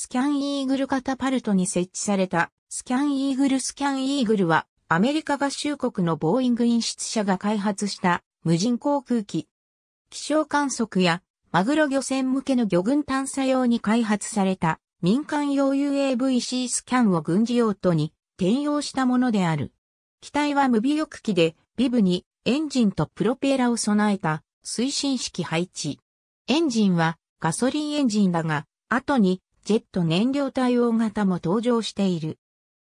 スキャンイーグルカタパルトに設置されたスキャンイーグルスキャンイーグルはアメリカ合衆国のボーイング飲出社が開発した無人航空機。気象観測やマグロ漁船向けの魚群探査用に開発された民間用 UAVC スキャンを軍事用途に転用したものである。機体は無尾翼機でビブにエンジンとプロペラを備えた推進式配置。エンジンはガソリンエンジンだが、後にジェット燃料対応型も登場している。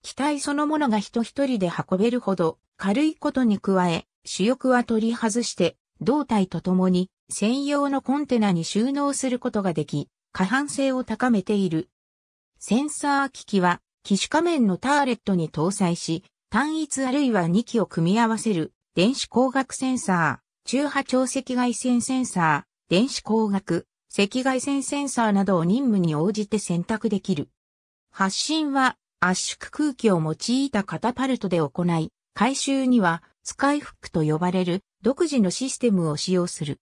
機体そのものが人一人で運べるほど軽いことに加え、主翼は取り外して胴体とともに専用のコンテナに収納することができ、可搬性を高めている。センサー機器は機種仮面のターレットに搭載し、単一あるいは2機を組み合わせる電子光学センサー、中波長赤外線センサー、電子光学、赤外線センサーなどを任務に応じて選択できる。発信は圧縮空気を用いたカタパルトで行い、回収にはスカイフックと呼ばれる独自のシステムを使用する。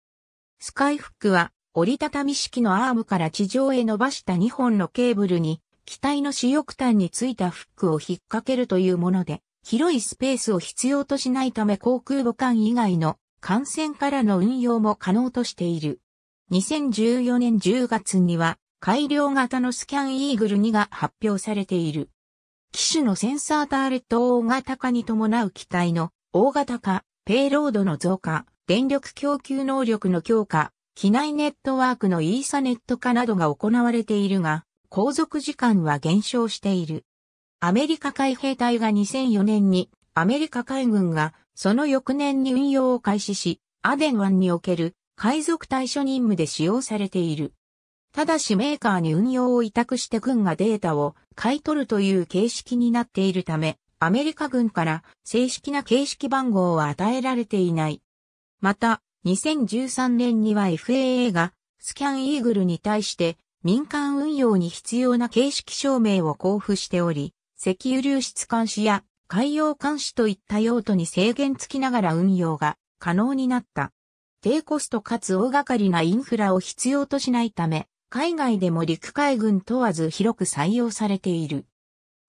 スカイフックは折りたたみ式のアームから地上へ伸ばした2本のケーブルに機体の主翼端についたフックを引っ掛けるというもので、広いスペースを必要としないため航空母艦以外の艦船からの運用も可能としている。2014年10月には改良型のスキャンイーグル2が発表されている。機種のセンサーターレット大型化に伴う機体の大型化、ペイロードの増加、電力供給能力の強化、機内ネットワークのイーサネット化などが行われているが、航続時間は減少している。アメリカ海兵隊が2004年にアメリカ海軍がその翌年に運用を開始し、アデン湾における海賊対処任務で使用されている。ただしメーカーに運用を委託して軍がデータを買い取るという形式になっているため、アメリカ軍から正式な形式番号は与えられていない。また、2013年には FAA がスキャンイーグルに対して民間運用に必要な形式証明を交付しており、石油流出監視や海洋監視といった用途に制限つきながら運用が可能になった。低コストかつ大掛かりなインフラを必要としないため、海外でも陸海軍問わず広く採用されている。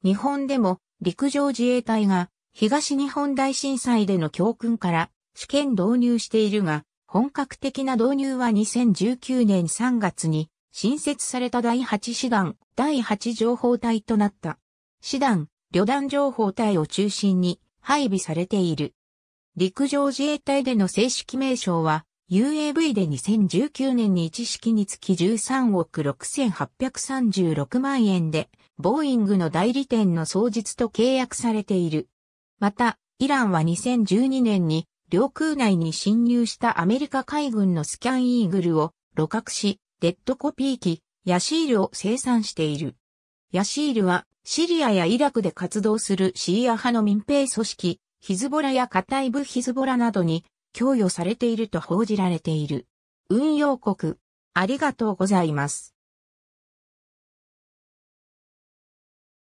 日本でも陸上自衛隊が東日本大震災での教訓から試験導入しているが、本格的な導入は2019年3月に新設された第8師団、第8情報隊となった。師団、旅団情報隊を中心に配備されている。陸上自衛隊での正式名称は、UAV で2019年に一式につき13億6836万円で、ボーイングの代理店の創実と契約されている。また、イランは2012年に、領空内に侵入したアメリカ海軍のスキャンイーグルを露獲し、デッドコピー機、ヤシールを生産している。ヤシールは、シリアやイラクで活動するシーア派の民兵組織、ヒズボラや硬い部ヒズボラなどに供与されていると報じられている。運用国、ありがとうございます。